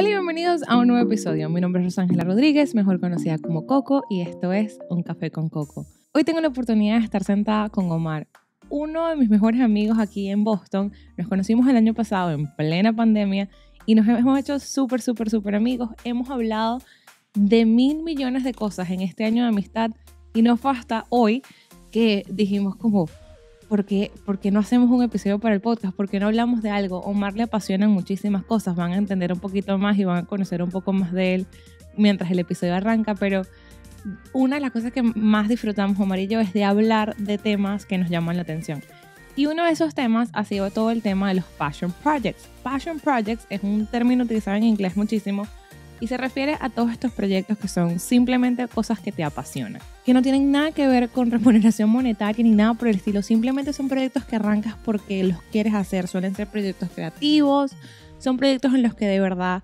Hola y bienvenidos a un nuevo episodio. Mi nombre es Rosángela Rodríguez, mejor conocida como Coco, y esto es Un Café con Coco. Hoy tengo la oportunidad de estar sentada con Omar, uno de mis mejores amigos aquí en Boston. Nos conocimos el año pasado en plena pandemia y nos hemos hecho súper, súper, súper amigos. Hemos hablado de mil millones de cosas en este año de amistad y no fue hasta hoy que dijimos como, ¿por qué, no hacemos un episodio para el podcast? ¿Por qué no hablamos de algo? Omar le apasionan muchísimas cosas, van a entender un poquito más y van a conocer un poco más de él mientras el episodio arranca, pero una de las cosas que más disfrutamos Omar y yo es de hablar de temas que nos llaman la atención. Y uno de esos temas ha sido todo el tema de los passion projects. Passion projects es un término utilizado en inglés muchísimo y se refiere a todos estos proyectos que son simplemente cosas que te apasionan, que no tienen nada que ver con remuneración monetaria ni nada por el estilo, simplemente son proyectos que arrancas porque los quieres hacer, suelen ser proyectos creativos, son proyectos en los que de verdad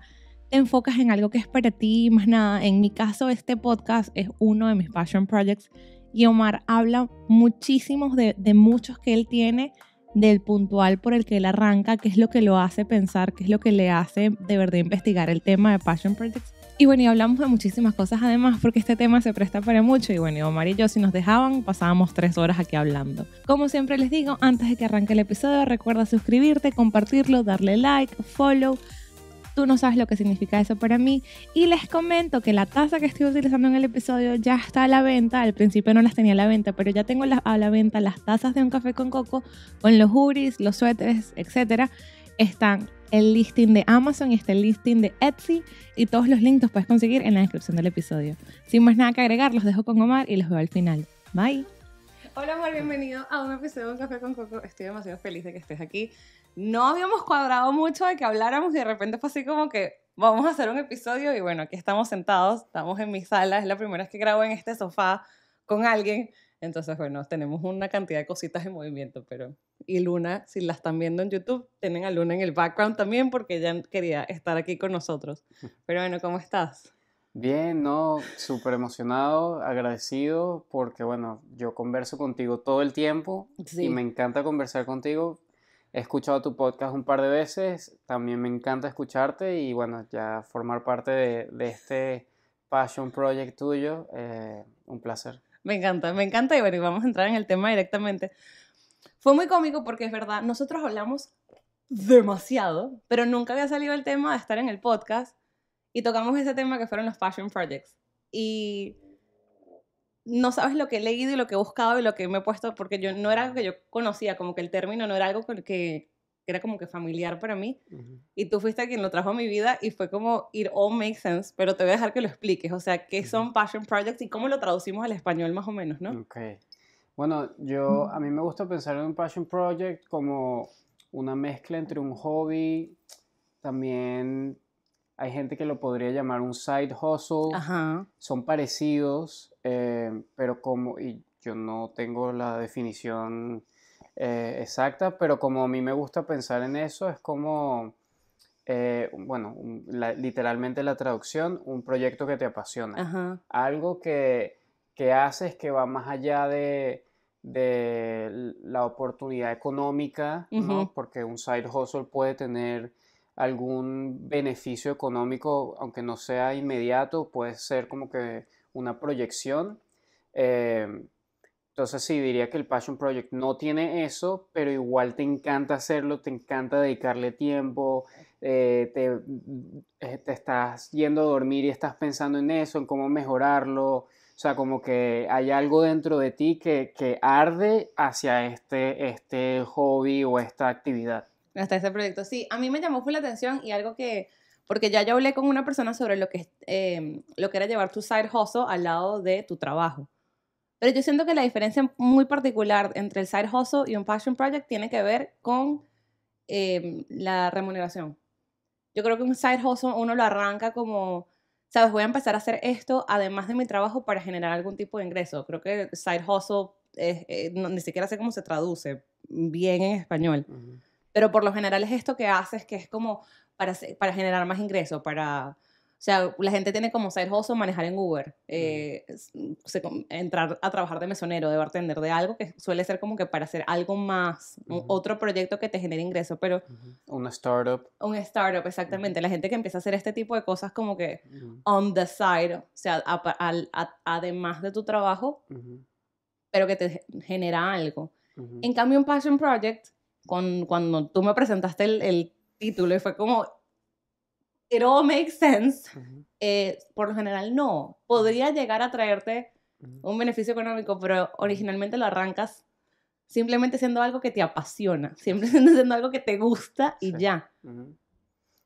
te enfocas en algo que es para ti, más nada. En mi caso, este podcast es uno de mis passion projects y Omar habla muchísimos de, de muchos que él tiene del puntual por el que él arranca, qué es lo que lo hace pensar, qué es lo que le hace de verdad investigar el tema de Passion Projects. Y bueno, y hablamos de muchísimas cosas además porque este tema se presta para mucho y bueno, Omar y yo si nos dejaban pasábamos tres horas aquí hablando. Como siempre les digo, antes de que arranque el episodio recuerda suscribirte, compartirlo, darle like, follow Tú no sabes lo que significa eso para mí. Y les comento que la taza que estoy utilizando en el episodio ya está a la venta. Al principio no las tenía a la venta, pero ya tengo a la venta las tazas de un café con coco con los juris, los suéteres, etc. Están el listing de Amazon y está el listing de Etsy y todos los links los puedes conseguir en la descripción del episodio. Sin más nada que agregar, los dejo con Omar y los veo al final. Bye. Hola amor, bienvenido a un episodio de Un Café con Coco. Estoy demasiado feliz de que estés aquí no habíamos cuadrado mucho de que habláramos y de repente fue así como que vamos a hacer un episodio y bueno, aquí estamos sentados, estamos en mi sala, es la primera vez que grabo en este sofá con alguien. Entonces, bueno, tenemos una cantidad de cositas en movimiento, pero... Y Luna, si la están viendo en YouTube, tienen a Luna en el background también porque ella quería estar aquí con nosotros. Pero bueno, ¿cómo estás? Bien, no, súper emocionado, agradecido porque, bueno, yo converso contigo todo el tiempo y me encanta conversar contigo He escuchado tu podcast un par de veces, también me encanta escucharte y bueno, ya formar parte de, este passion project tuyo, eh, un placer. Me encanta, me encanta y bueno, vamos a entrar en el tema directamente. Fue muy cómico porque es verdad, nosotros hablamos demasiado, pero nunca había salido el tema de estar en el podcast y tocamos ese tema que fueron los passion projects. Y no sabes lo que he leído y lo que he buscado y lo que me he puesto, porque yo no era algo que yo conocía, como que el término no era algo que, era como que familiar para mí. Y tú fuiste quien lo trajo a mi vida y fue como, it all makes sense, pero te voy a dejar que lo expliques. O sea, ¿qué son passion projects y cómo lo traducimos al español más o menos, no? Bueno, yo, a mí me gusta pensar en un passion project como una mezcla entre un hobby, también hay gente que lo podría llamar un side hustle. Son parecidos, eh, pero como, y yo no tengo la definición eh, exacta, pero como a mí me gusta pensar en eso, es como, eh, bueno, literalmente la traducción, un proyecto que te apasiona. Algo que, que haces que va más allá de, la oportunidad económica, Porque un side hustle puede tener algún beneficio económico, aunque no sea inmediato, puede ser como que una proyección. Eh, entonces sí, diría que el Passion Project no tiene eso, pero igual te encanta hacerlo, te encanta dedicarle tiempo, eh, eh, te, estás yendo a dormir y estás pensando en eso, en cómo mejorarlo. O sea, como que hay algo dentro de ti que, que arde hacia este, este hobby o esta actividad hasta ese proyecto. Sí, a mí me llamó fue la atención y algo que, porque ya yo hablé con una persona sobre lo que, em, lo que era llevar tu side hustle al lado de tu trabajo. Pero yo siento que la diferencia muy particular entre el side hustle y un passion project tiene que ver con em, la remuneración. Yo creo que un side hustle uno lo arranca como, sabes, voy a empezar a hacer esto además de mi trabajo para generar algún tipo de ingreso. Creo que side hustle eh, ni siquiera sé cómo se traduce bien en español. Pero por lo general es esto que haces, que es como para, para generar más ingreso para... O sea, la gente tiene como ser o manejar en Uber, eh, entrar a trabajar de mesonero, de bartender, de algo que suele ser como que para hacer algo más, otro proyecto que te genere ingreso, pero... Una startup. Un startup, exactamente. La gente que empieza a hacer este tipo de cosas como que on the side, o sea, además de tu trabajo, pero que te genera algo. En cambio, un passion project cuando tú me presentaste el, título y fue como, it all makes sense, eh, por lo general no. Podría llegar a traerte un beneficio económico, pero originalmente lo arrancas simplemente siendo algo que te apasiona, siempre siendo algo que te gusta y ya.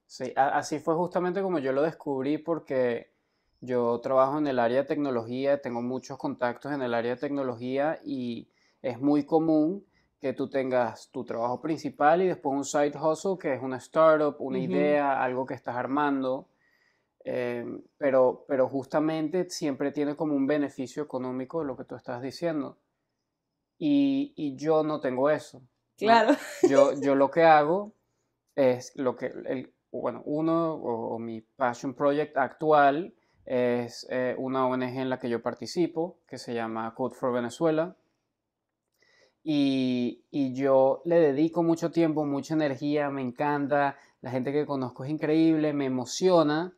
Sí, así fue justamente como yo lo descubrí porque yo trabajo en el área de tecnología, tengo muchos contactos en el área de tecnología y es muy común que tú tengas tu trabajo principal y después un side hustle que es una startup, una idea, algo que estás armando. Eh, pero, pero justamente siempre tiene como un beneficio económico lo que tú estás diciendo. Y, yo no tengo eso. Claro. Yo, yo lo que hago es lo que, bueno, uno o, mi passion project actual es eh, una ONG en la que yo participo, que se llama Code for Venezuela y, yo le dedico mucho tiempo, mucha energía, me encanta, la gente que conozco es increíble, me emociona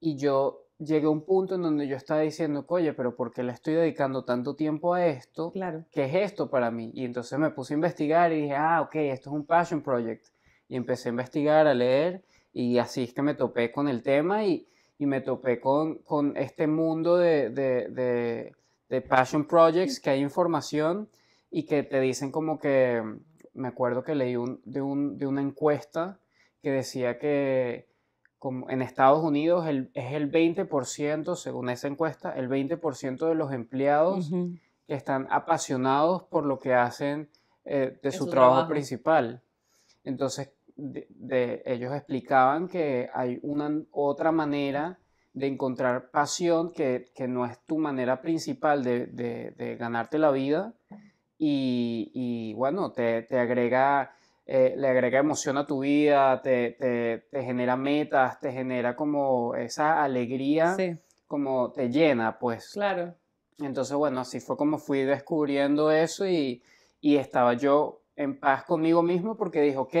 y yo llegué a un punto en donde yo estaba diciendo, oye, pero ¿por qué le estoy dedicando tanto tiempo a esto? Claro. ¿Qué es esto para mí? Y entonces me puse a investigar y dije, ah, ok, esto es un passion project. Y empecé a investigar, a leer y así es que me topé con el tema y, me topé con, este mundo de, de passion projects que hay información y que te dicen como que, me acuerdo que leí un, de, un, de, una encuesta que decía que como en Estados Unidos es el 20%, según esa encuesta, el 20% de los empleados que están apasionados por lo que hacen eh, de, su, trabajo, principal. Entonces, de, ellos explicaban que hay una otra manera de encontrar pasión que, que no es tu manera principal de, de, ganarte la vida, y, bueno, te, agrega, eh, le agrega emoción a tu vida, te, genera metas, te genera como esa alegría, como te llena, pues. Claro. Entonces, bueno, así fue como fui descubriendo eso y, estaba yo en paz conmigo mismo porque dije, ok,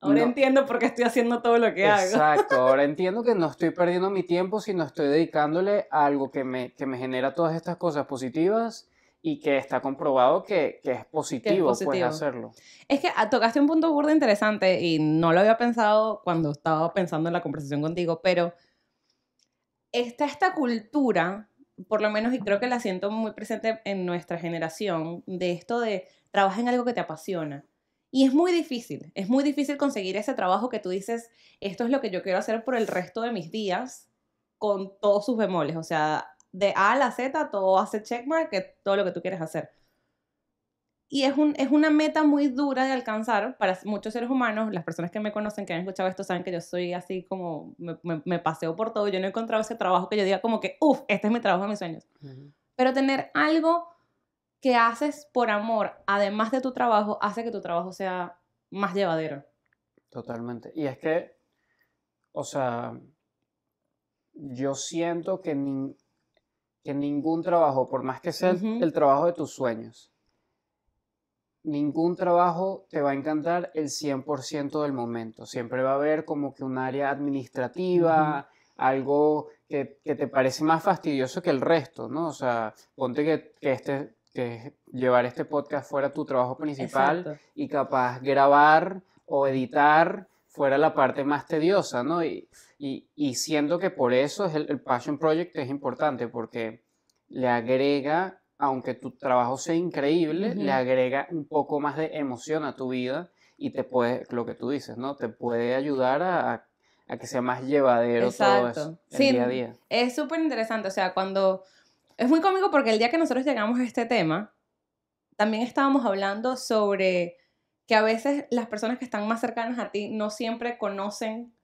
Ahora entiendo por qué estoy haciendo todo lo que hago. Exacto, ahora entiendo que no estoy perdiendo mi tiempo, sino estoy dedicándole a algo que me, que me genera todas estas cosas positivas y que está comprobado que, que es positivo, es pues, hacerlo. Es que ah, tocaste un punto burdo interesante y no lo había pensado cuando estaba pensando en la conversación contigo, pero está esta cultura, por lo menos, y creo que la siento muy presente en nuestra generación, de esto de trabajar en algo que te apasiona. Y es muy difícil, es muy difícil conseguir ese trabajo que tú dices, esto es lo que yo quiero hacer por el resto de mis días, con todos sus bemoles. O sea, de A a la Z, todo hace checkmark, que todo lo que tú quieres hacer. Y es, un, es una meta muy dura de alcanzar para muchos seres humanos. Las personas que me conocen, que han escuchado esto, saben que yo soy así como, me, me, paseo por todo. Yo no he encontrado ese trabajo que yo diga como que, uff, este es mi trabajo de mis sueños. Pero tener algo que haces por amor, además de tu trabajo, hace que tu trabajo sea más llevadero. Totalmente. Y es que, o sea, yo siento que, ni, que ningún trabajo, por más que sea el trabajo de tus sueños, ningún trabajo te va a encantar el 100% del momento. Siempre va a haber como que un área administrativa, algo que, te parece más fastidioso que el resto, ¿no? O sea, ponte que, este que llevar este podcast fuera tu trabajo principal y capaz grabar o editar fuera la parte más tediosa, ¿no? Y, y, y siento que por eso es el, Passion Project es importante, porque le agrega, aunque tu trabajo sea increíble, le agrega un poco más de emoción a tu vida y te puede, lo que tú dices, ¿no? Te puede ayudar a, a, que sea más llevadero todo eso el sí, día a día. Es súper interesante, o sea, cuando... Es muy cómico porque el día que nosotros llegamos a este tema, también estábamos hablando sobre que a veces las personas que están más cercanas a ti no siempre conocen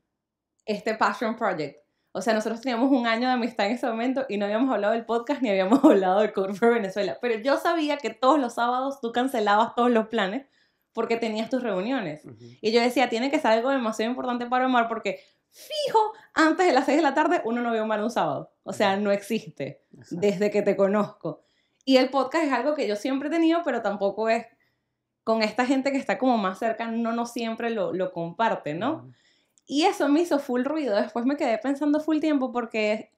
este Passion Project. O sea, nosotros teníamos un año de amistad en ese momento y no habíamos hablado del podcast ni habíamos hablado del curso for Venezuela. Pero yo sabía que todos los sábados tú cancelabas todos los planes porque tenías tus reuniones. Y yo decía, tiene que ser algo demasiado importante para Omar porque fijo, antes de las 6 de la tarde uno no ve Omar un sábado. O sea, no existe desde que te conozco. Y el podcast es algo que yo siempre he tenido, pero tampoco es con esta gente que está como más cerca no, no siempre lo, comparte, ¿no? Y eso me hizo full ruido. Después me quedé pensando full tiempo porque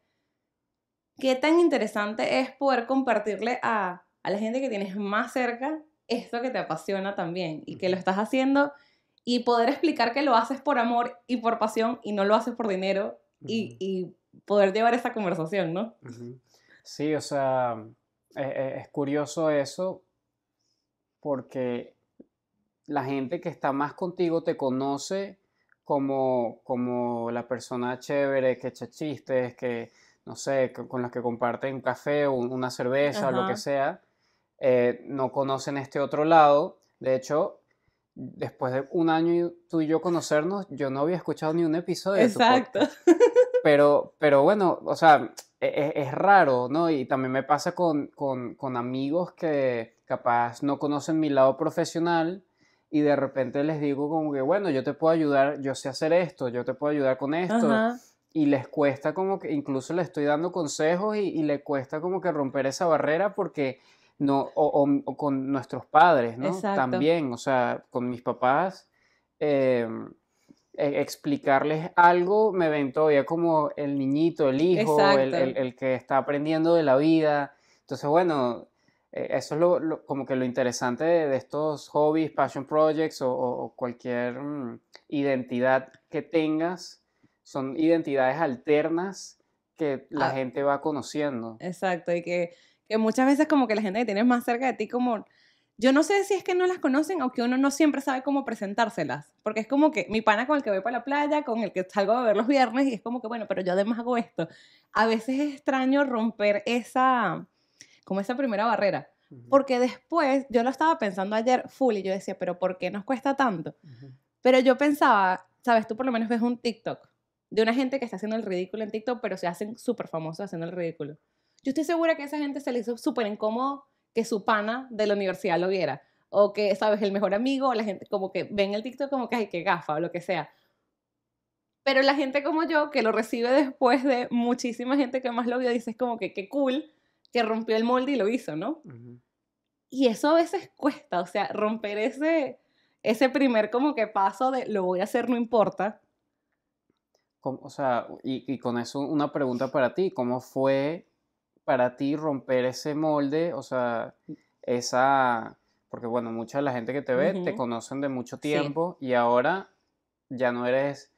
qué tan interesante es poder compartirle a, la gente que tienes más cerca esto que te apasiona también y que lo estás haciendo y poder explicar que lo haces por amor y por pasión y no lo haces por dinero y, poder llevar esa conversación, ¿no? Sí, o sea, es curioso eso porque la gente que está más contigo te conoce como, como la persona chévere que echa chistes, que no sé, con las que comparten un café o una cerveza, o lo que sea, eh, no conocen este otro lado. De hecho, después de un año tú y yo conocernos, yo no había escuchado ni un episodio. Exacto. pero, pero bueno, o sea, e, e, es, raro, ¿no? Y también me pasa con, con amigos que capaz no conocen mi lado profesional y de repente les digo como que, bueno, yo te puedo ayudar, yo sé hacer esto, yo te puedo ayudar con esto. Y les cuesta como que, incluso le estoy dando consejos y, y, le cuesta como que romper esa barrera porque no, o, con nuestros padres, ¿no? También, o sea, con mis papás. Eh, e, explicarles algo, me ven todavía como el niñito, el hijo, el, que está aprendiendo de la vida. Entonces, bueno, eh, eso es lo, como que lo interesante de, estos hobbies, passion projects o, cualquier mm, identidad que tengas, son identidades alternas que la ah. gente va conociendo. Exacto, y que, que muchas veces como que la gente que tienes más cerca de ti como... Yo no sé si es que no las conocen o que uno no siempre sabe cómo presentárselas, porque es como que mi pana con el que voy para la playa, con el que salgo a ver los viernes, y es como que, bueno, pero yo además hago esto. A veces es extraño romper esa, como esa primera barrera. Porque después, yo lo estaba pensando ayer full y yo decía, pero ¿por qué nos cuesta tanto? Pero yo pensaba, sabes, tú por lo menos ves un TikTok de una gente que está haciendo el ridículo en TikTok, pero se hacen súper famosos haciendo el ridículo. Yo estoy segura que esa gente se le hizo súper incómodo que su pana de la universidad lo viera. O que, sabes, el mejor amigo, o la gente como que ven el TikTok como que, hay que gafa o lo que sea. Pero la gente como yo, que lo recibe después de muchísima gente que más lo vio, dices como que, qué cool que rompió el molde y lo hizo, ¿no? Y eso a veces cuesta, o sea, romper ese, ese primer como que paso de lo voy a hacer, no importa. O sea, y, con eso una pregunta para ti, ¿cómo fue para ti romper ese molde? O sea, esa... Porque bueno, mucha de la gente que te ve te conocen de mucho tiempo y ahora ya no eres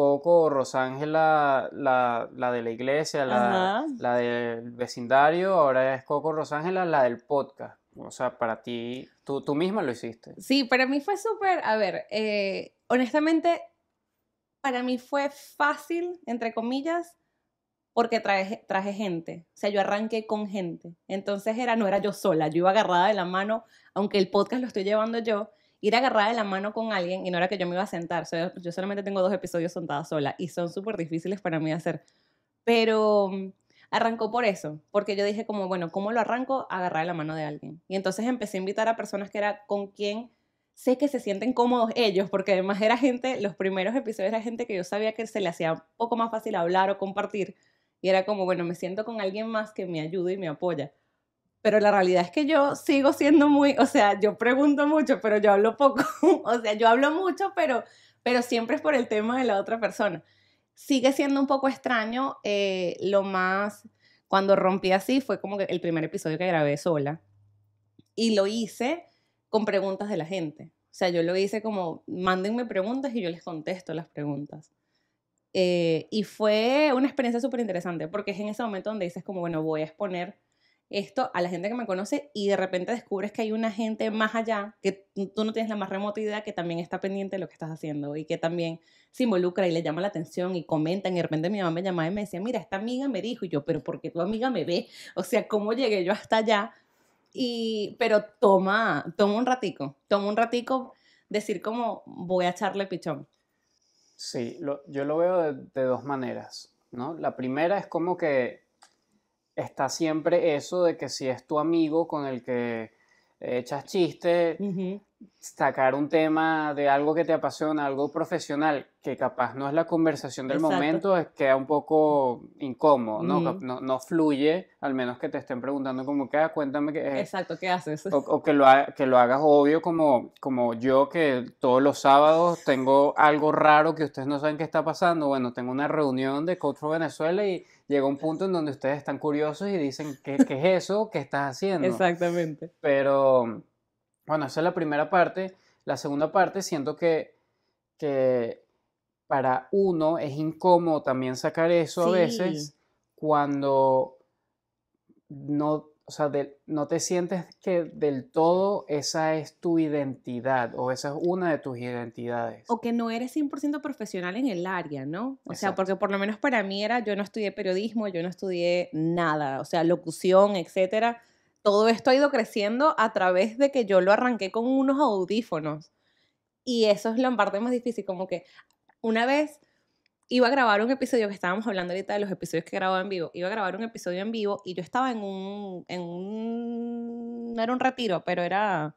Coco Rosángela, la, de la iglesia, la, del vecindario, ahora es Coco Rosángela, la del podcast. O sea, para ti, tú, tú misma lo hiciste. Sí, para mí fue súper, a ver, eh, honestamente, para mí fue fácil, entre comillas, porque traje, traje gente. O sea, yo arranqué con gente. Entonces era, no era yo sola, yo iba agarrada de la mano, aunque el podcast lo estoy llevando yo, ir agarrada de la mano con alguien y no era que yo me iba a sentar. yo solamente tengo dos episodios sentada sola y son súper difíciles para mí hacer. Pero mm, arrancó por eso, porque yo dije como, bueno, ¿cómo lo arranco? Agarrar la mano de alguien. Y entonces empecé a invitar a personas que era con quien sé que se sienten cómodos ellos, porque además era gente, los primeros episodios era gente que yo sabía que se le hacía un poco más fácil hablar o compartir. Y era como, bueno, me siento con alguien más que me ayude y me apoya pero la realidad es que yo sigo siendo muy, o sea, yo pregunto mucho, pero yo hablo poco, o sea, yo hablo mucho, pero, pero siempre es por el tema de la otra persona. Sigue siendo un poco extraño, eh, lo más, cuando rompí así fue como que el primer episodio que grabé sola y lo hice con preguntas de la gente. O sea, yo lo hice como, mándenme preguntas y yo les contesto las preguntas. Eh, y fue una experiencia súper interesante porque es en ese momento donde dices como, bueno, voy a exponer esto a la gente que me conoce y de repente descubres que hay una gente más allá que tú no tienes la más remota idea que también está pendiente de lo que estás haciendo y que también se involucra y le llama la atención y comenta y de repente mi mamá me llamaba y me decía, mira, esta amiga me dijo y yo, pero porque tu amiga me ve? O sea, ¿cómo llegué yo hasta allá? Y, pero toma, toma un ratico, toma un ratico decir como voy a echarle pichón. Sí, yo lo veo de, de dos maneras, ¿no? La primera es como que está siempre eso de que si es tu amigo con el que echas chiste, sacar un tema de algo que te apasiona, algo profesional, que capaz no es la conversación del momento, es, queda un poco incómodo, ¿no? ¿no? fluye, al menos que te estén preguntando cómo que, cuéntame qué es. Exacto, ¿qué haces? O, que, lo que lo hagas obvio como, como yo, que todos los sábados tengo algo raro que ustedes no saben qué está pasando. Bueno, tengo una reunión de Coach Venezuela y llega un punto en donde ustedes están curiosos y dicen, ¿qué, es eso ¿Qué estás haciendo? Exactamente. Pero, bueno, esa es la primera parte. La segunda parte, siento que, para uno es incómodo también sacar eso a veces cuando no o sea, no te sientes que del todo esa es tu identidad o esa es una de tus identidades. O que no eres 100% profesional en el área, ¿no? O sea, porque por lo menos para mí era, yo no estudié periodismo, yo no estudié nada, o sea, locución, etcétera. Todo esto ha ido creciendo a través de que yo lo arranqué con unos audífonos. Y eso es la parte más difícil, como que una vez iba a grabar un episodio que estábamos hablando ahorita de los episodios que grababa en vivo. Iba a grabar un episodio en vivo y yo estaba en un, en un, no era un retiro, pero era,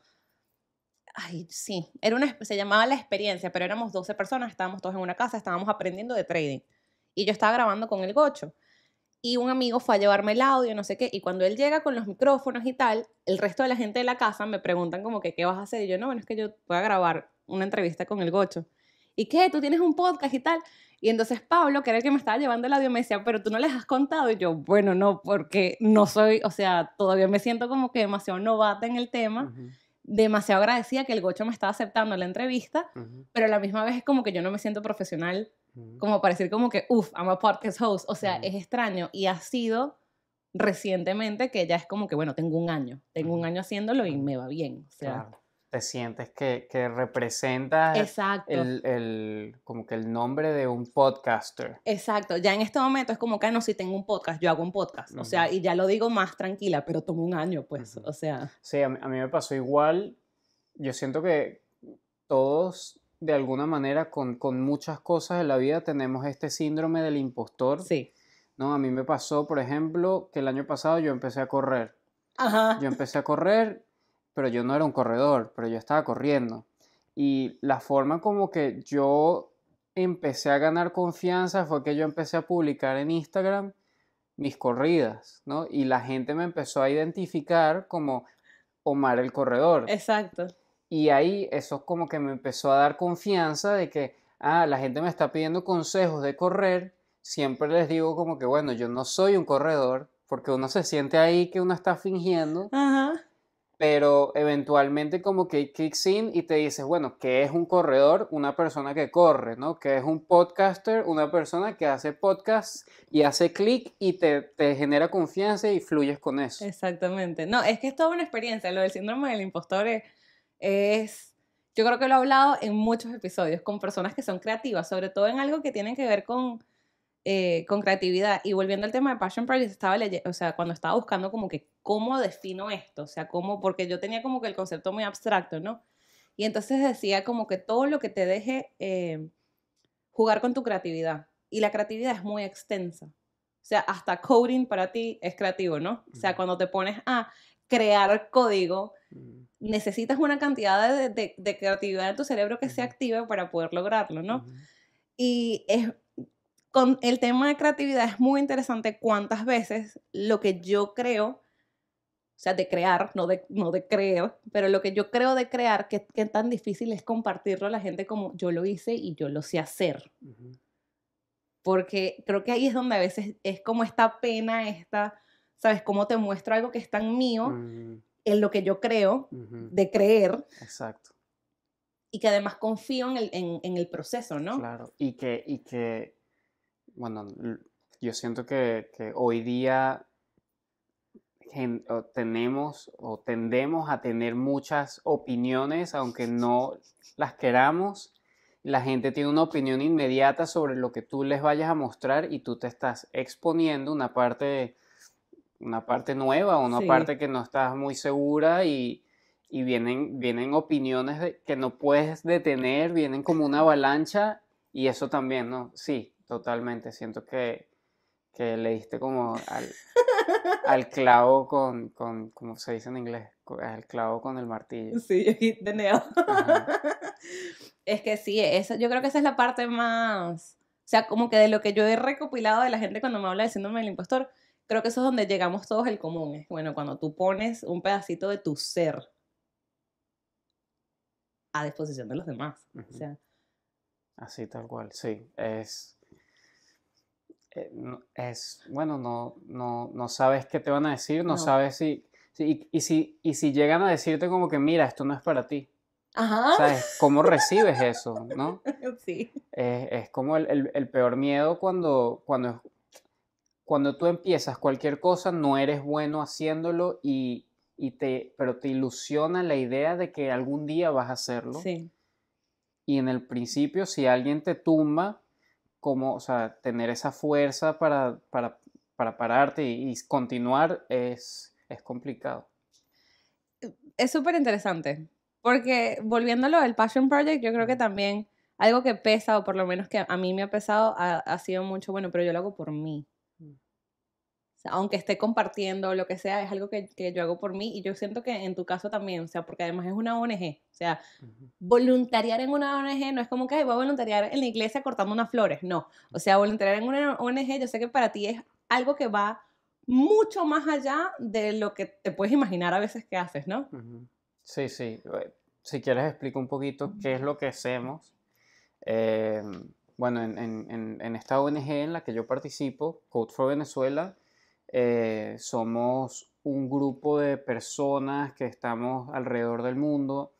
ay, sí, era una, se llamaba la experiencia, pero éramos 12 personas, estábamos todos en una casa, estábamos aprendiendo de trading. Y yo estaba grabando con el gocho. Y un amigo fue a llevarme el audio, no sé qué. Y cuando él llega con los micrófonos y tal, el resto de la gente de la casa me preguntan como que, ¿qué vas a hacer? Y yo, no, bueno, es que yo voy a grabar una entrevista con el gocho. ¿Y qué? ¿Tú tienes un podcast y tal? Y entonces Pablo, que era el que me estaba llevando el audio, me pero tú no les has contado. Y yo, bueno, no, porque no soy, o sea, todavía me siento como que demasiado novata en el tema. Demasiado agradecida que el gocho me estaba aceptando la entrevista, pero a la misma vez es como que yo no me siento profesional, como para como que, uff, I'm a podcast host, o sea, es extraño y ha sido recientemente que ya es como que, bueno, tengo un año, tengo un año haciéndolo y me va bien, o sea, te sientes que, que representas El, el, como que el nombre de un podcaster. Exacto, ya en este momento es como que ah, no, si tengo un podcast, yo hago un podcast, o sea, y ya lo digo más tranquila, pero tomo un año, pues, o sea. Sí, a mí, me pasó igual, yo siento que todos de alguna manera con, con, muchas cosas en la vida tenemos este síndrome del impostor. Sí. No, a mí me pasó, por ejemplo, que el año pasado yo empecé a correr. Ajá. Yo empecé a correr pero yo no era un corredor, pero yo estaba corriendo. Y la forma como que yo empecé a ganar confianza fue que yo empecé a publicar en Instagram mis corridas, ¿no? Y la gente me empezó a identificar como Omar el corredor. Exacto. Y ahí eso como que me empezó a dar confianza de que, ah, la gente me está pidiendo consejos de correr, siempre les digo como que, bueno, yo no soy un corredor, porque uno se siente ahí que uno está fingiendo, Ajá pero eventualmente como que kicks in y te dices, bueno, ¿qué es un corredor? Una persona que corre, ¿no? ¿Qué es un podcaster? Una persona que hace podcast y hace clic y te, genera confianza y fluyes con eso. Exactamente. No, es que es toda una experiencia. Lo del síndrome del impostor es, es yo creo que lo he hablado en muchos episodios con personas que son creativas, sobre todo en algo que tienen que ver con eh, con creatividad. Y volviendo al tema de Passion Project, estaba leyendo, o sea, cuando estaba buscando como que cómo defino esto, o sea, cómo, porque yo tenía como que el concepto muy abstracto, ¿no? Y entonces decía como que todo lo que te deje eh, jugar con tu creatividad. Y la creatividad es muy extensa. O sea, hasta coding para ti es creativo, ¿no? O sea, cuando te pones a crear código, mm. necesitas una cantidad de, creatividad en tu cerebro que se active para poder lograrlo, ¿no? Y es, con el tema de creatividad es muy interesante cuántas veces lo que yo creo, o sea, de crear, no de, no de creer, pero lo que yo creo de crear, que tan difícil es compartirlo a la gente como yo lo hice y yo lo sé hacer. Porque creo que ahí es donde a veces es como esta pena, esta, ¿sabes? Cómo te muestro algo que es tan mío, en lo que yo creo, de creer. Exacto. Y que además confío en el, en el proceso, ¿no? Claro, y que, y que bueno, yo siento que, hoy día tenemos o tendemos a tener muchas opiniones, aunque no las queramos. La gente tiene una opinión inmediata sobre lo que tú les vayas a mostrar y tú te estás exponiendo una parte, una parte nueva, una parte que no estás muy segura y, y vienen, vienen opiniones que no puedes detener, vienen como una avalancha y eso también, ¿no? Sí, totalmente. Siento que, que le diste como al, clavo con, con, como se dice en inglés, al clavo con el martillo. Sí, yo hit es que sí, eso, yo creo que esa es la parte más, o sea, como que de lo que yo he recopilado de la gente cuando me habla diciéndome el impostor, creo que eso es donde llegamos todos el común. bueno, cuando tú pones un pedacito de tu ser a disposición de los demás. O sea. Así tal cual, sí. Es, eh, es, bueno, no, no, no, sabes qué te van a decir, no, sabes si, si, y, si, y si llegan a decirte como que, mira, esto no es para ti. Ajá. ¿Sabes? ¿Cómo recibes eso? ¿no? Sí. es como el, peor miedo cuando, cuando, cuando tú empiezas cualquier cosa, no eres bueno haciéndolo, y, te, pero te ilusiona la idea de que algún día vas a hacerlo. Sí. Y en el principio, si alguien te tumba, como, sea, tener esa fuerza para, para, pararte y, continuar es, es complicado. Es súper interesante, porque volviéndolo al Passion Project, yo creo que también algo que pesa, o por lo menos que a mí me ha pesado, ha sido mucho, bueno, pero yo lo hago por mí aunque esté compartiendo, lo que sea, es algo que, que, yo hago por mí y yo siento que en tu caso también, o sea, porque además es una ONG, o sea, voluntariar en una ONG no es como que voy a voluntariar en la iglesia cortando unas flores, no, o sea, voluntariar en una ONG yo sé que para ti es algo que va mucho más allá de lo que te puedes imaginar a veces que haces, ¿no? Sí, sí, eh, si quieres explico un poquito qué es lo que hacemos. Eh, bueno, en, en, en esta ONG en la que yo participo, Code for Venezuela, eh, somos un grupo de personas que estamos alrededor del mundo.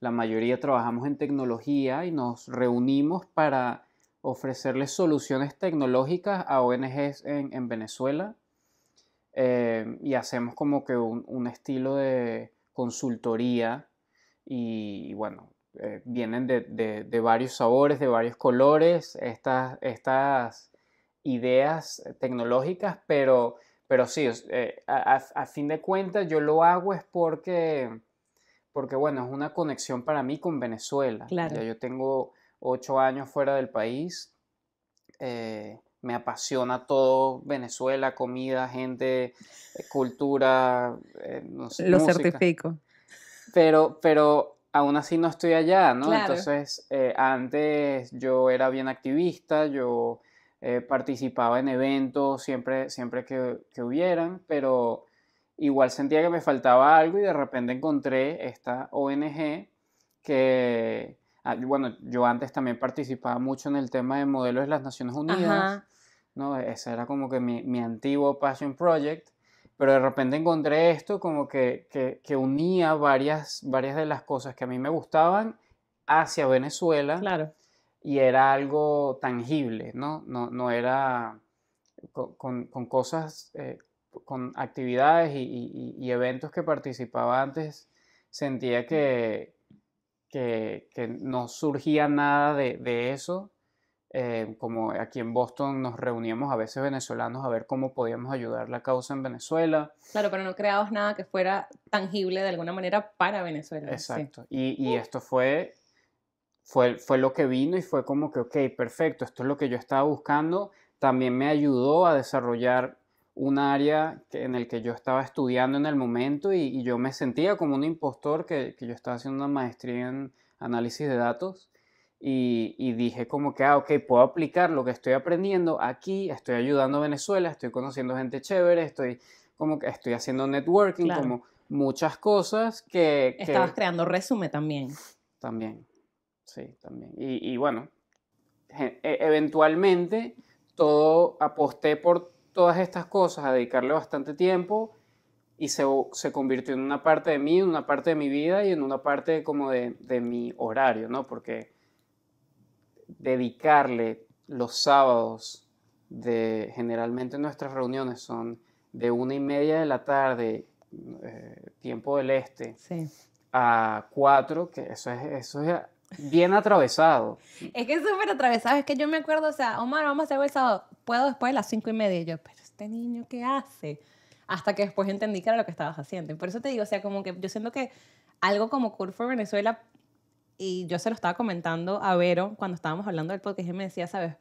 La mayoría trabajamos en tecnología y nos reunimos para ofrecerles soluciones tecnológicas a ONGs en, Venezuela. Eh, y hacemos como que un, estilo de consultoría y, bueno, eh, vienen de, de, varios sabores, de varios colores. Estas, estas ideas eh, tecnológicas, pero, pero sí, eh, a, fin de cuentas yo lo hago es porque, porque, bueno, es una conexión para mí con Venezuela. Claro. yo tengo ocho años fuera del país, eh, me apasiona todo, Venezuela, comida, gente, cultura, Lo certifico. Pero, pero aún así no estoy allá, ¿no? Entonces, antes yo era bien activista, yo eh, participaba en eventos siempre, siempre que, hubieran, pero igual sentía que me faltaba algo y de repente encontré esta ONG que, ah, bueno, yo antes también participaba mucho en el tema de modelos de las Naciones Unidas, ¿no? Ese era como que mi, mi, antiguo passion project, pero de repente encontré esto como que, que unía varias, varias de las cosas que a mí me gustaban hacia Venezuela. Claro y era algo tangible, ¿no? No, era con, cosas, eh, con actividades y, eventos que participaba antes, sentía que, que, no surgía nada de, eso. Eh, como aquí en Boston nos reuníamos a veces venezolanos a ver cómo podíamos ayudar la causa en Venezuela. Claro, pero no creabas nada que fuera tangible de alguna manera para Venezuela. Exacto. y uh. esto fue fue, lo que vino y fue como que, ok, perfecto, esto es lo que yo estaba buscando. También me ayudó a desarrollar un área en el que yo estaba estudiando en el momento y, yo me sentía como un impostor que, yo estaba haciendo una maestría en análisis de datos y, dije como que, ah, ok, puedo aplicar lo que estoy aprendiendo aquí, estoy ayudando a Venezuela, estoy conociendo gente chévere, estoy como que estoy haciendo networking, como muchas cosas que, que... Estabas creando resumen también. También. Sí, también. Y, y bueno, e, eventualmente todo aposté por todas estas cosas, a dedicarle bastante tiempo y se, se, convirtió en una parte de mí, en una parte de mi vida y en una parte como de, de mi horario, ¿no? Porque dedicarle los sábados de generalmente nuestras reuniones son de una y media de la tarde, eh, tiempo del este, a cuatro, que eso es, eso es bien atravesado. es que es súper atravesado. Es que yo me acuerdo, o sea, Omar, vamos a hacer el sábado. Puedo después de las cinco y media. Y yo, pero este niño, ¿qué hace? Hasta que después entendí que era lo que estabas haciendo. Y por eso te digo, o sea, como que yo siento que algo como Cool for Venezuela, y yo se lo estaba comentando a Vero cuando estábamos hablando del podcast, y me decía, ¿sabes?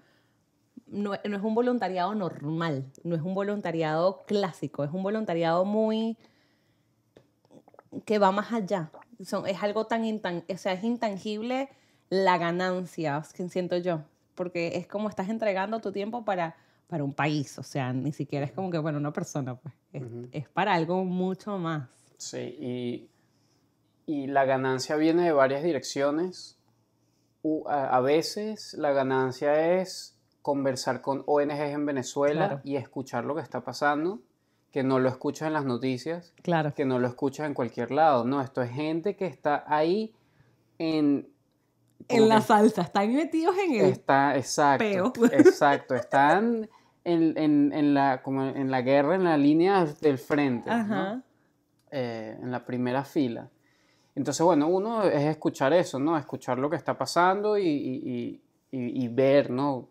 no es un voluntariado normal, no es un voluntariado clásico, es un voluntariado muy que va más allá es algo tan, sea, es intangible la ganancia, que siento yo, porque es como estás entregando tu tiempo para, un país, o sea, ni siquiera es como que, bueno, una persona, pues, es, para algo mucho más. Sí, y, la ganancia viene de varias direcciones. A veces la ganancia es conversar con ONGs en Venezuela y escuchar lo que está pasando que no lo escuchas en las noticias, claro. que no lo escuchas en cualquier lado. No, esto es gente que está ahí en... En la salsa, están metidos en el... Está, exacto. Exacto, están en, la, en la guerra, en la línea del frente, eh, en la primera fila. Entonces, bueno, uno es escuchar eso, ¿no? Escuchar lo que está pasando y, y ver, ¿no?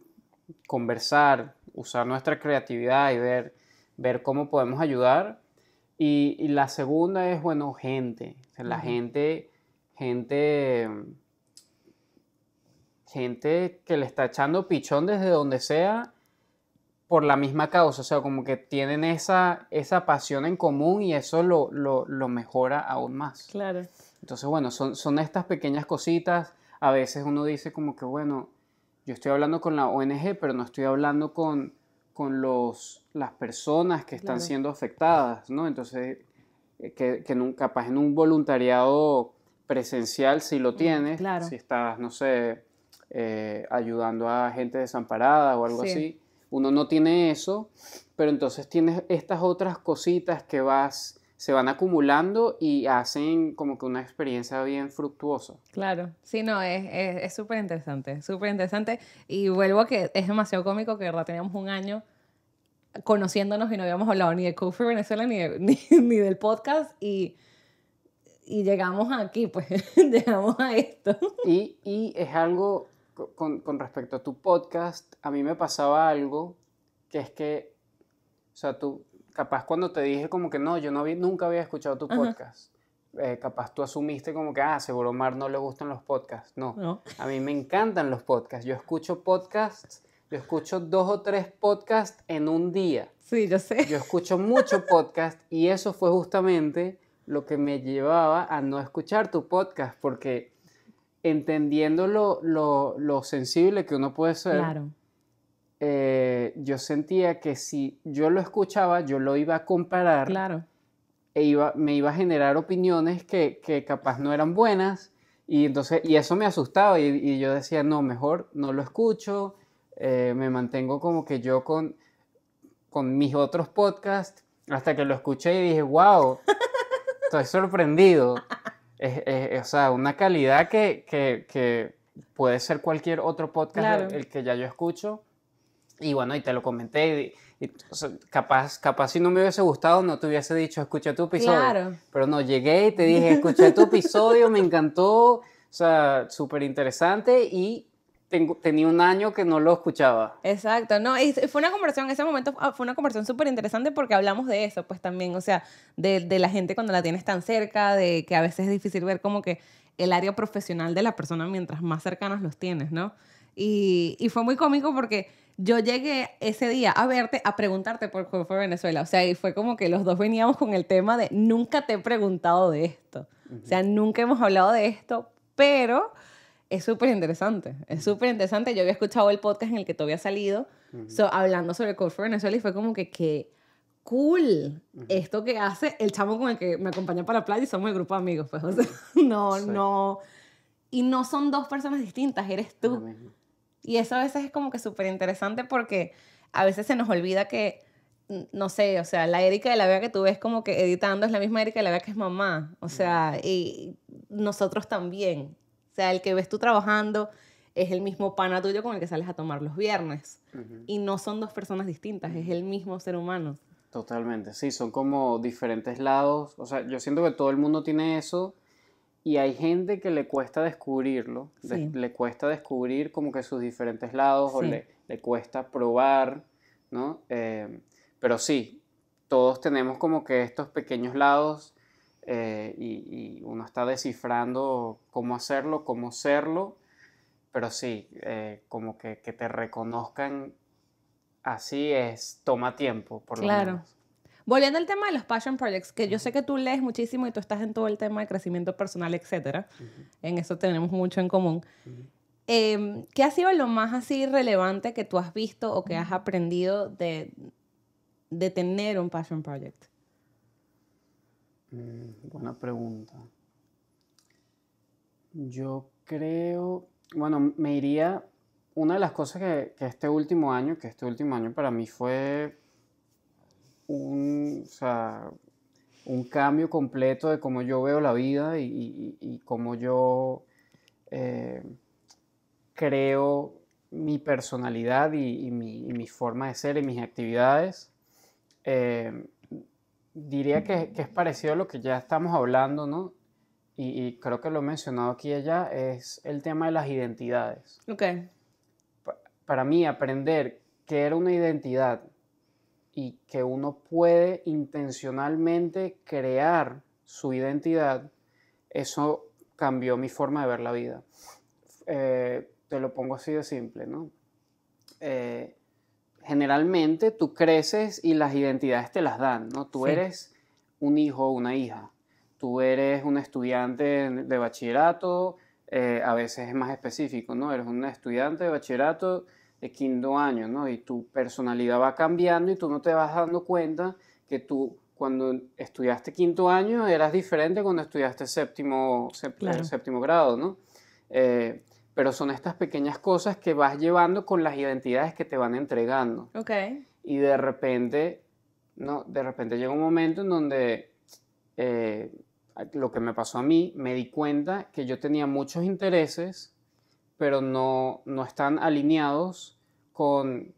Conversar, usar nuestra creatividad y ver ver cómo podemos ayudar. Y, la segunda es, bueno, gente. la gente, gente, gente que le está echando pichón desde donde sea por la misma causa, o sea, como que tienen esa, esa pasión en común y eso lo, lo mejora aún más. Claro. Entonces, bueno, son, son estas pequeñas cositas. A veces uno dice como que, bueno, yo estoy hablando con la ONG, pero no estoy hablando con, con los, las personas que están siendo afectadas, ¿no? Entonces, eh, que, que capaz en un voluntariado presencial si lo mm, tienes, si estás, no sé, eh, ayudando a gente desamparada o algo así, uno no tiene eso, pero entonces tienes estas otras cositas que vas se van acumulando y hacen como que una experiencia bien fructuosa. Claro, sí, no, es súper es, interesante, súper interesante. Y vuelvo a que es demasiado cómico que verdad teníamos un año conociéndonos y no habíamos hablado ni de Coffee Venezuela ni, ni, del podcast y, y llegamos aquí, pues llegamos a esto. Y, y es algo con, con respecto a tu podcast, a mí me pasaba algo que es que, o sea, tú, capaz cuando te dije como que no, yo no nunca había escuchado tu podcast. Eh, capaz tú asumiste como que, ah, seguro no le gustan los podcasts. No, a mí me encantan los podcasts. Yo escucho podcasts, yo escucho dos o tres podcasts en un día. Sí, yo sé. Yo escucho mucho podcast y eso fue justamente lo que me llevaba a no escuchar tu podcast, porque entendiendo lo, lo sensible que uno puede ser, claro. Eh, yo sentía que si yo lo escuchaba, yo lo iba a comparar. Claro. E me iba a generar opiniones que, que capaz no eran buenas. Y, entonces, y eso me asustaba y, yo decía, no, mejor no lo escucho, eh, me mantengo como que yo con, con mis otros podcasts, hasta que lo escuché y dije, wow, estoy sorprendido. Es, o sea, una calidad que, que, que, puede ser cualquier otro podcast el, que ya yo escucho, y bueno, y te lo comenté. capaz, capaz si no me hubiese gustado, no te hubiese dicho, escucha tu episodio. Pero no, llegué y te dije, escucha tu episodio, me encantó, o sea, súper interesante y tengo, tenía un año que no lo escuchaba. Exacto, no, y fue una conversación, ese momento ah, fue una conversación súper interesante porque hablamos de eso, pues también, o sea, de, de la gente cuando la tienes tan cerca, de que a veces es difícil ver como que el área profesional de la persona mientras más cercanas los tienes, ¿no? Y, y fue muy cómico porque yo llegué ese día a verte, a preguntarte por qué fue Venezuela. O sea, y fue como que los dos veníamos con el tema de nunca te he preguntado de esto. O sea, nunca hemos hablado de esto, pero es súper interesante. Es súper interesante. Yo había escuchado el podcast en el que tú había salido hablando sobre Call for Venezuela y fue como que, qué cool esto que hace el chamo con el que me acompaña para la playa y somos el grupo de amigos. Pues, no, no. Y no son dos personas distintas, eres tú. Y eso a veces es como que súper interesante porque a veces se nos olvida que, no sé, o sea, la Erika de la Vega que tú ves como que editando es la misma Erika de la Vega que es mamá. O sea, y nosotros también. O sea, el que ves tú trabajando es el mismo pana tuyo con el que sales a tomar los viernes. Y no son dos personas distintas, es el mismo ser humano. Totalmente, sí, son como diferentes lados. O sea, yo siento que todo el mundo tiene eso y hay gente que le cuesta descubrirlo, le, cuesta descubrir como que sus diferentes lados o le, cuesta probar, ¿no? Eh, pero sí, todos tenemos como que estos pequeños lados eh, y, uno está descifrando cómo hacerlo, cómo serlo, pero sí, eh, como que, te reconozcan así es, toma tiempo, por lo menos. Volviendo al tema de los passion projects, que yo sé que tú lees muchísimo y tú estás en todo el tema de crecimiento personal, etcétera. En eso tenemos mucho en común. Em, ¿Qué ha sido lo más así relevante que tú has visto o que has aprendido de, tener un passion project? Mm, buena pregunta. Yo creo, bueno, me iría, una de las cosas que este último año, que este último año para mí fue un, cambio completo de cómo yo veo la vida y, y, cómo yo eh, creo mi personalidad y mi, forma de ser y mis actividades. Eh, diría que, es parecido a lo que ya estamos hablando, ¿no? Y, creo que lo he mencionado aquí y allá, es el tema de las identidades. Ok. para mí, aprender que era una identidad y que uno puede intencionalmente crear su identidad, eso cambió mi forma de ver la vida. Eh, te lo pongo así de simple, ¿no? Eh, generalmente tú creces y las identidades te las dan, ¿no? Tú eres un hijo o una hija, tú eres un estudiante de bachillerato, eh, a veces es más específico, ¿no? Eres un estudiante de bachillerato de quinto año, ¿no? Y tu personalidad va cambiando y tú no te vas dando cuenta que tú cuando estudiaste quinto año eras diferente cuando estudiaste séptimo, eh, séptimo, grado, ¿no? Eh, pero son estas pequeñas cosas que vas llevando con las identidades que te van entregando. Ok. Y de repente, ¿no? De repente llega un momento en donde eh, lo que me pasó a mí, me di cuenta que yo tenía muchos intereses pero no, no están alineados con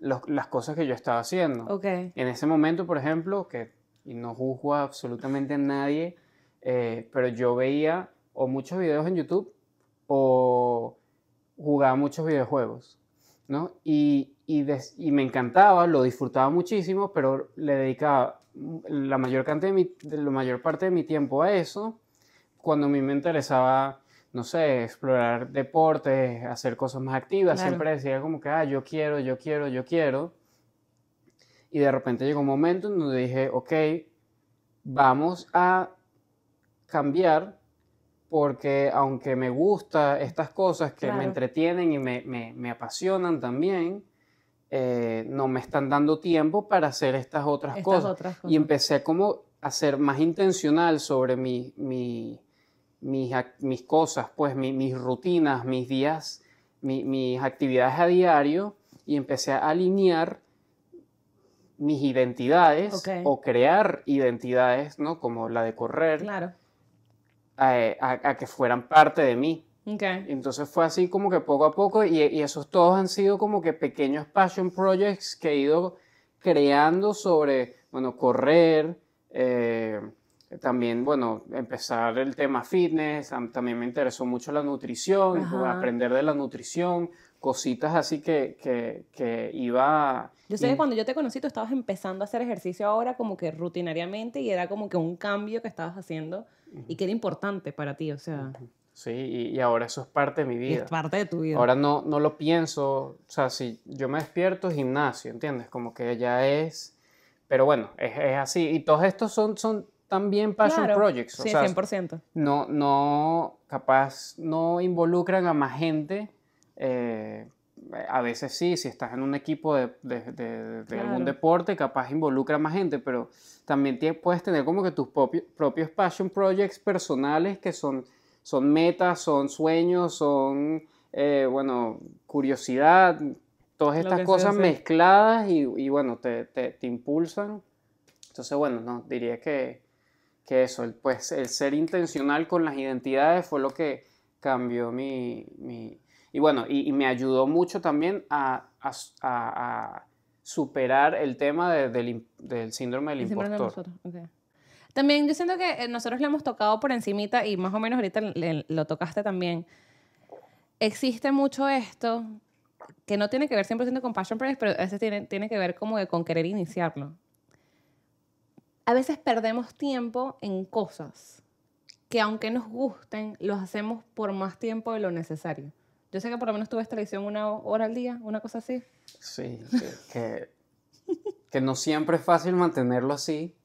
las cosas que yo estaba haciendo. En ese momento, por ejemplo, que y no juzgo absolutamente a nadie, eh, pero yo veía o muchos videos en YouTube o jugaba muchos videojuegos, ¿no? Y, y, me encantaba, lo disfrutaba muchísimo, pero le dedicaba la mayor, cantidad de mi, la mayor parte de mi tiempo a eso, cuando a mí me interesaba no sé, explorar deportes, hacer cosas más activas. Siempre decía como que, ah, yo quiero, yo quiero, yo quiero. Y de repente llegó un momento en donde dije, ok, vamos a cambiar porque aunque me gusta estas cosas que me entretienen y me, apasionan también, eh, no me están dando tiempo para hacer estas otras, cosas. Y empecé como a ser más intencional sobre mi, mi mis, cosas, pues mis rutinas, mis días, mis actividades a diario y empecé a alinear mis identidades o crear identidades, ¿no? Como la de correr, claro. a, que fueran parte de mí. Entonces fue así como que poco a poco y, y, esos todos han sido como que pequeños passion projects que he ido creando sobre, bueno, correr, eh, también, bueno, empezar el tema fitness, también me interesó mucho la nutrición, aprender de la nutrición, cositas así que, que, que iba... Yo sé que cuando yo te conocí tú estabas empezando a hacer ejercicio ahora como que rutinariamente y era como que un cambio que estabas haciendo y que era importante para ti, o sea... Sí, y, ahora eso es parte de mi vida. es parte de tu vida. Ahora no, no lo pienso, o sea, si yo me despierto es gimnasio, ¿entiendes? Como que ya es, pero bueno, es, es así. Y todos estos son, son también passion projects. O 100%. No, no, capaz no involucran a más gente. Eh, a veces sí, si estás en un equipo de, algún deporte, capaz involucra a más gente, pero también puedes tener como que tus propios, passion projects personales que son, son metas, son sueños, son, eh, bueno, curiosidad, todas estas cosas mezcladas y, bueno, te, te impulsan. Entonces, bueno, no, diría que que eso, el, pues el ser intencional con las identidades fue lo que cambió mi... y bueno, y, me ayudó mucho también a, a, superar el tema del, síndrome del impostor. También yo siento que eh, nosotros le hemos tocado por encimita y más o menos ahorita lo tocaste también. Existe mucho esto que no tiene que ver 100% con Passion Project, pero a tiene, tiene que ver como de con querer iniciarlo a veces perdemos tiempo en cosas que aunque nos gusten, los hacemos por más tiempo de lo necesario. Yo sé que por lo menos tuve esta lección una hora al día, una cosa así. Sí, que, que no siempre es fácil mantenerlo así,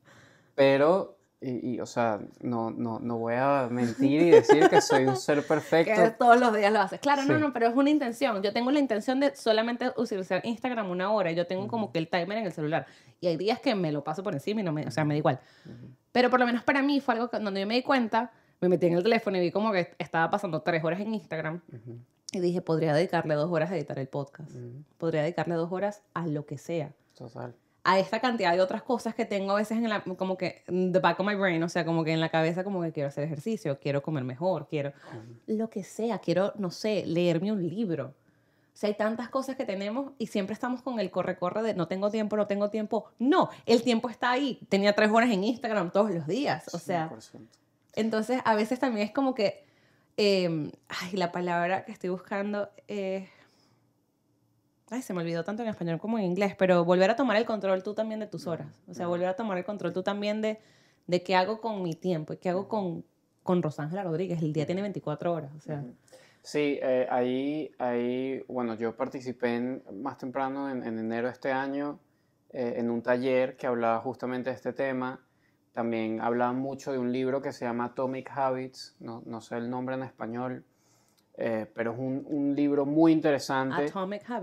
pero y, o sea, no, no, no voy a mentir y decir que soy un ser perfecto. que todos los días lo haces. Claro, no, no, pero es una intención. Yo tengo la intención de solamente utilizar Instagram una hora. Yo tengo como que el timer en el celular. Y hay días que me lo paso por encima y no me, o sea, me da igual. Pero por lo menos para mí fue algo que, donde yo me di cuenta, me metí en el teléfono y vi como que estaba pasando tres horas en Instagram. Y dije, podría dedicarle dos horas a editar el podcast. Podría dedicarle dos horas a lo que sea. Total a esta cantidad de otras cosas que tengo a veces en la, como que, mm, the back of my brain, o sea, como que en la cabeza, como que quiero hacer ejercicio, quiero comer mejor, quiero lo que sea, quiero, no sé, leerme un libro. O sea, hay tantas cosas que tenemos y siempre estamos con el corre-corre de no tengo tiempo, no tengo tiempo. No, el tiempo está ahí. Tenía tres horas en Instagram todos los días. O sea, entonces a veces también es como que, em, ay, la palabra que estoy buscando es ay, se me olvidó tanto en español como en inglés, pero volver a tomar el control tú también de tus horas. O sea, volver a tomar el control tú también de, de qué hago con mi tiempo y qué hago con, con Rosángela Rodríguez. El día tiene 24 horas, Sí, eh, ahí, ahí, bueno, yo participé más temprano, en, en, enero de este año, eh, en un taller que hablaba justamente de este tema. También hablaba mucho de un libro que se llama Atomic Habits, no, no sé el nombre en español, eh, pero es un, un, libro muy interesante.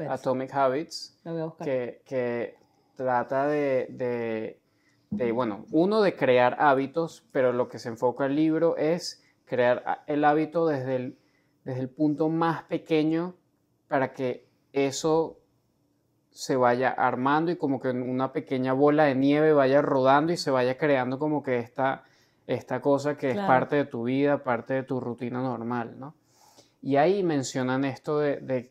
Atomic Habits. Que, que trata de, de, bueno, uno de crear hábitos, pero lo que se enfoca el libro es crear el hábito desde el, desde el punto más pequeño para que eso se vaya armando y como que una pequeña bola de nieve vaya rodando y se vaya creando como que esta, esta cosa que es parte de tu vida, parte de tu rutina normal, ¿no? Y ahí mencionan esto de,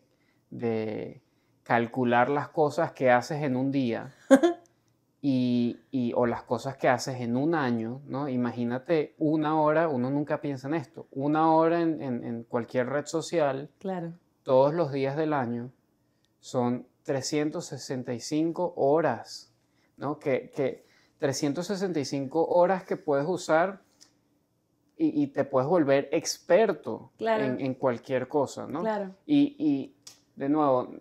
calcular las cosas que haces en un día y, o las cosas que haces en un año, ¿no? Imagínate una hora, uno nunca piensa en esto, una hora en, cualquier red social, claro. todos los días del año, son 365 horas, ¿no? Que, que 365 horas que puedes usar y, te puedes volver experto en, cualquier cosa, ¿no? Claro. Y, de nuevo,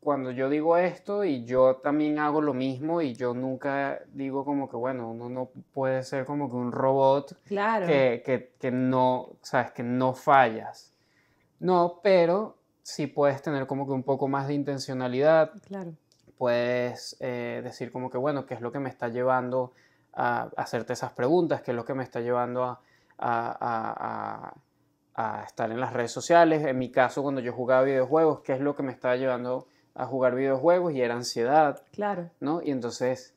cuando yo digo esto y yo también hago lo mismo y yo nunca digo como que, bueno, uno no puede ser como que un robot claro. que, que, que, no, sabes, que no fallas. No, pero sí puedes tener como que un poco más de intencionalidad. Claro. Puedes eh, decir como que, bueno, ¿qué es lo que me está llevando a hacerte esas preguntas? ¿Qué es lo que me está llevando a a, estar en las redes sociales. En mi caso, cuando yo jugaba videojuegos, ¿qué es lo que me estaba llevando a jugar videojuegos? Y era ansiedad. Claro. ¿no? Y entonces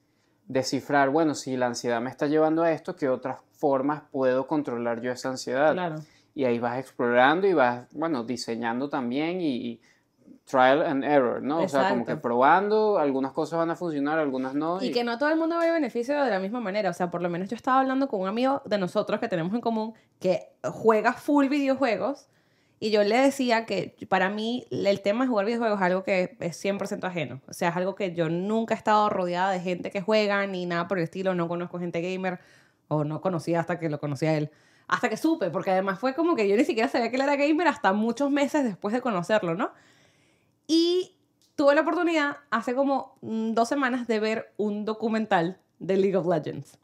descifrar, bueno, si la ansiedad me está llevando a esto, ¿qué otras formas puedo controlar yo esa ansiedad? Claro. Y ahí vas explorando y vas, bueno, diseñando también y trial and error, ¿no? O sea, como que probando, algunas cosas van a funcionar, algunas no. Y... que no todo el mundo a beneficio de la misma manera. O sea, por lo menos yo estaba hablando con un amigo de nosotros que tenemos en común que juega full videojuegos y yo le decía que para mí el tema de jugar videojuegos es algo que es 100% ajeno. O sea, es algo que yo nunca he estado rodeada de gente que juega ni nada por el estilo. No conozco gente gamer o no conocía hasta que lo conocía él hasta que supe, porque además fue como que yo ni siquiera sabía que él era gamer hasta muchos meses después de conocerlo, ¿no? Y tuve la oportunidad hace como mm, dos semanas de ver un documental de League of Legends.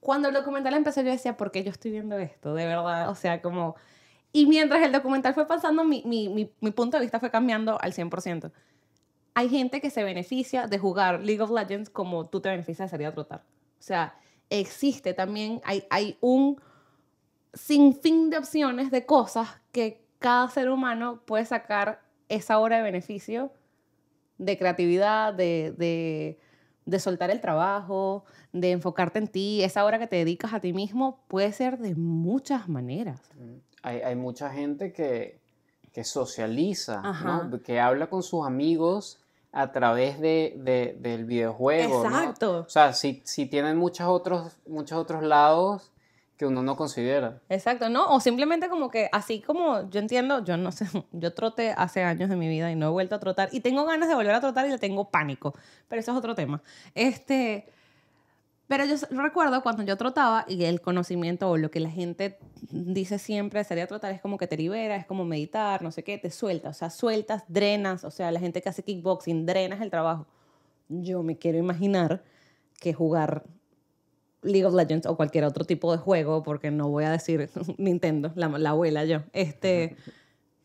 Cuando el documental empezó yo decía, ¿por qué yo estoy viendo esto? De verdad, o sea, como... Y mientras el documental fue pasando, mi, mi, mi, punto de vista fue cambiando al 100%. Hay gente que se beneficia de jugar League of Legends como tú te beneficias de salir a trotar. O sea, existe también, hay, hay un sinfín de opciones de cosas que cada ser humano puede sacar esa hora de beneficio, de creatividad, de, de, soltar el trabajo, de enfocarte en ti, esa hora que te dedicas a ti mismo, puede ser de muchas maneras. Mm. Hay, mucha gente que, que socializa, que habla con sus amigos a través de, del videojuego. Exacto. O sea, si, si tienen otros, muchos otros lados que uno no considera. Exacto, ¿no? O simplemente como que, así como yo entiendo, yo no sé, yo troté hace años de mi vida y no he vuelto a trotar y tengo ganas de volver a trotar y le tengo pánico, pero eso es otro tema. Este, pero yo recuerdo cuando yo trotaba y el conocimiento o lo que la gente dice siempre sería trotar es como que te libera, es como meditar, no sé qué, te sueltas, o sea, sueltas, drenas, o sea, la gente que hace kickboxing, drenas el trabajo. Yo me quiero imaginar que jugar League of Legends o cualquier otro tipo de juego, porque no voy a decir Nintendo, la, abuela yo, este,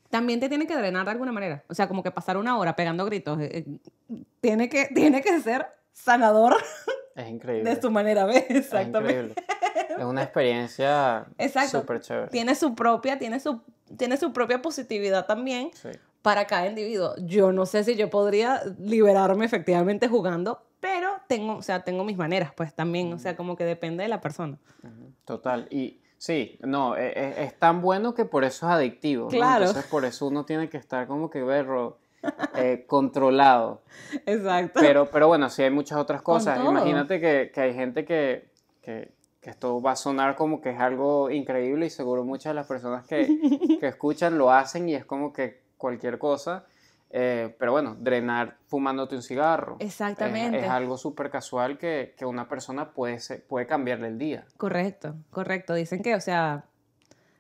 también te tiene que drenar de alguna manera. O sea, como que pasar una hora pegando gritos, eh, tiene, que, tiene que ser sanador. Es increíble. De su manera, ¿ves? Exactamente. Es, una experiencia súper chévere. Tiene su propia, tiene su, tiene su propia positividad también para cada individuo. Yo no sé si yo podría liberarme efectivamente jugando, pero tengo, o sea, tengo mis maneras, pues también, o sea, como que depende de la persona. Total, y sí, no, e, e, es, tan bueno que por eso es adictivo. Claro. por eso uno tiene que estar como que verlo eh, controlado. Exacto. Pero, pero bueno, sí hay muchas otras cosas. Imagínate que, que hay gente que, que, que, esto va a sonar como que es algo increíble y seguro muchas de las personas que, que escuchan lo hacen y es como que cualquier cosa. Eh, pero bueno, drenar fumándote un cigarro. Eh, Exactamente. Es, algo súper casual que, que, una persona puede, puede cambiarle el día. Correcto, correcto. Dicen que, o sea,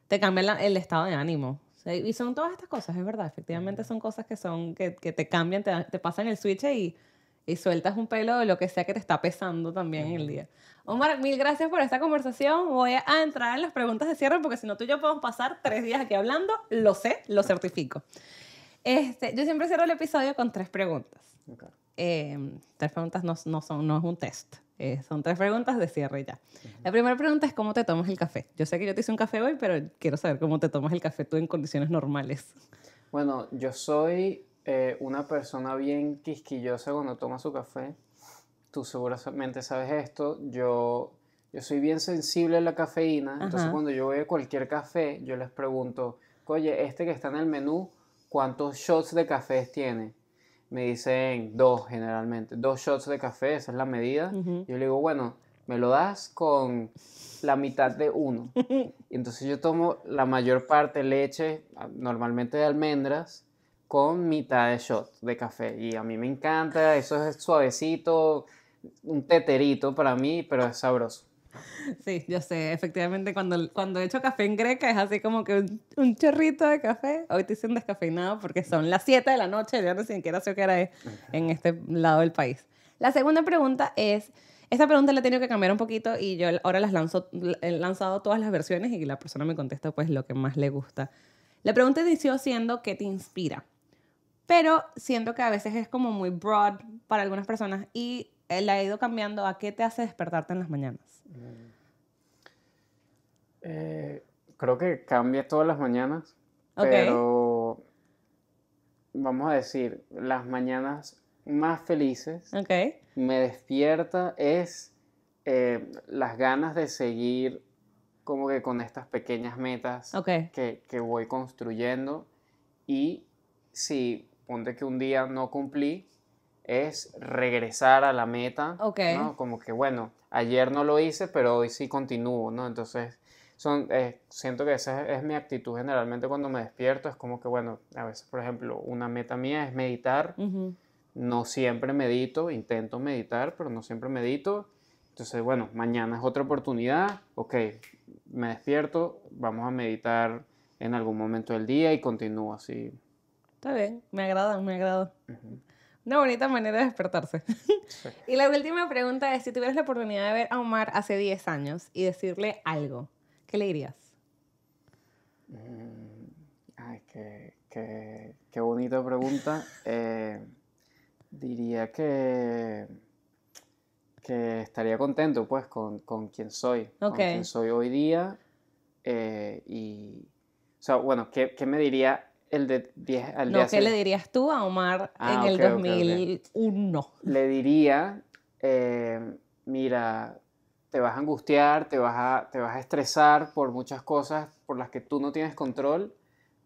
te cambia el estado de ánimo. y son todas estas cosas, es verdad. Efectivamente son cosas que son, que, que te cambian, te, pasan el switch y, y sueltas un pelo de lo que sea que te está pesando también el día. Omar, mil gracias por esta conversación. Voy a entrar en las preguntas de cierre porque si no tú y yo podemos pasar tres días aquí hablando. Lo sé, lo certifico. Este, yo siempre cierro el episodio con tres preguntas. Em, tres preguntas no, son, no es un test. Eh, son tres preguntas de cierre ya. La primera pregunta es cómo te tomas el café. Yo sé que yo te hice un café hoy, pero quiero saber cómo te tomas el café tú en condiciones normales. Bueno, yo soy eh, una persona bien quisquillosa cuando toma su café. Tú seguramente sabes esto. Yo, yo soy bien sensible a la cafeína. Entonces cuando yo voy a cualquier café, yo les pregunto, oye, este que está en el menú, ¿cuántos shots de café tiene? Me dicen dos generalmente, dos shots de café, esa es la medida. Yo le digo, bueno, me lo das con la mitad de uno. entonces yo tomo la mayor parte leche, ah, normalmente de almendras, con mitad de shot de café. Y a mí me encanta, eso es suavecito, un teterito para mí, pero es sabroso. Sí, yo sé, efectivamente cuando, cuando he hecho café en greca es así como que un, chorrito de café. Hoy te dicen descafeinado porque son las 7 de la noche, Yo no sé ni qué sé qué hora en este lado del país. La segunda pregunta es, esta pregunta la he tenido que cambiar un poquito y yo ahora las lanzo, he lanzado todas las versiones y la persona me contesta pues lo que más le gusta. La pregunta inició siendo ¿qué te inspira? Pero siento que a veces es como muy broad para algunas personas y eh, la he ido cambiando a qué te hace despertarte en las mañanas. Eh, creo que cambia todas las mañanas, pero vamos a decir, las mañanas más felices me despierta es eh, las ganas de seguir como que con estas pequeñas metas que, que, voy construyendo y si ponte que un día no cumplí, es regresar a la meta, okay. ¿no? Como que, bueno, ayer no lo hice, pero hoy sí continúo, ¿no? Entonces, son, eh, siento que esa es, mi actitud generalmente cuando me despierto, es como que, bueno, a veces, por ejemplo, una meta mía es meditar, no siempre medito, intento meditar, pero no siempre medito, entonces, bueno, mañana es otra oportunidad, ok, me despierto, vamos a meditar en algún momento del día y continúo así. Está bien, me agrada, me agrada. Una bonita manera de despertarse. y la última pregunta es, si tuvieras la oportunidad de ver a Omar hace 10 años y decirle algo, ¿qué le dirías? Mm, ay, qué, bonita pregunta. Eh, diría que, que estaría contento pues con, quien soy, con quien soy hoy día. Eh, y, o sea, bueno, ¿qué, ¿qué, me diría de 10 al ¿qué le dirías tú a Omar en ah, el 2001? Le diría, eh, mira, te vas a angustiar, te vas te vas a estresar por muchas cosas por las que tú no tienes control,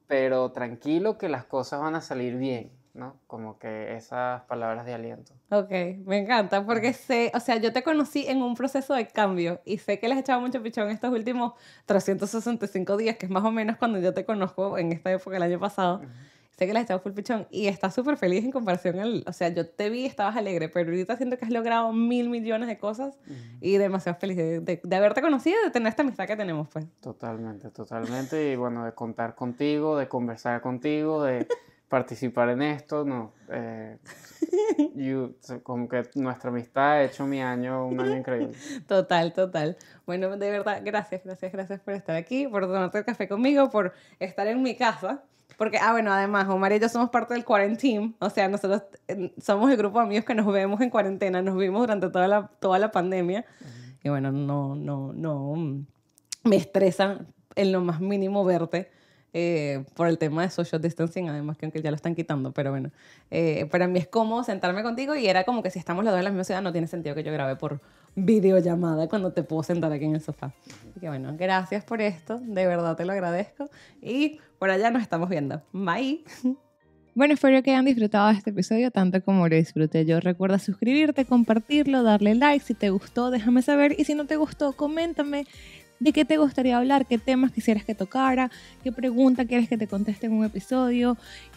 pero tranquilo que las cosas van a salir bien. ¿no? Como que esas palabras de aliento. Ok, me encanta porque sé, o sea, yo te conocí en un proceso de cambio y sé que les echaba echado mucho pichón estos últimos 365 días, que es más o menos cuando yo te conozco en esta época el año pasado. Sé que le has echado full pichón y estás súper feliz en comparación o sea, yo te vi y estabas alegre, pero ahorita siento que has logrado mil millones de cosas y demasiado feliz de, de, haberte conocido y de tener esta amistad que tenemos, pues. Totalmente, totalmente. y bueno, de contar contigo, de conversar contigo, de... participar en esto, no, eh, como que nuestra amistad ha hecho mi año un año increíble. Total, total. Bueno, de verdad, gracias, gracias, gracias por estar aquí, por tomarte el café conmigo, por estar en mi casa. Porque, ah, bueno, además, Omar y yo somos parte del Quarantine, o sea, nosotros eh, somos el grupo de amigos que nos vemos en cuarentena, nos vimos durante toda la, toda la pandemia. Y bueno, no, no, no, mm, me estresa en lo más mínimo verte eh, por el tema de social distancing, además que aunque ya lo están quitando, pero bueno. Eh, para mí es como sentarme contigo y era como que si estamos los dos en la misma ciudad no tiene sentido que yo grabe por videollamada cuando te puedo sentar aquí en el sofá. Así que bueno, gracias por esto, de verdad te lo agradezco y por allá nos estamos viendo. Bye. Bueno, espero que hayan disfrutado de este episodio tanto como lo disfruté yo. Recuerda suscribirte, compartirlo, darle like si te gustó, déjame saber y si no te gustó, coméntame de qué te gustaría hablar, qué temas quisieras que tocara, qué pregunta quieres que te conteste en un episodio,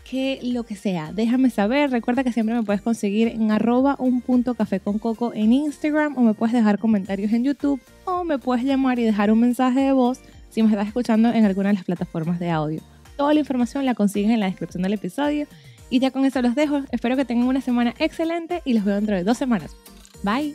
qué lo que sea. Déjame saber. Recuerda que siempre me puedes conseguir en arroba un punto café con coco en Instagram o me puedes dejar comentarios en YouTube o me puedes llamar y dejar un mensaje de voz si me estás escuchando en alguna de las plataformas de audio. Toda la información la consiguen en la descripción del episodio. Y ya con eso los dejo. Espero que tengan una semana excelente y los veo dentro de dos semanas. Bye.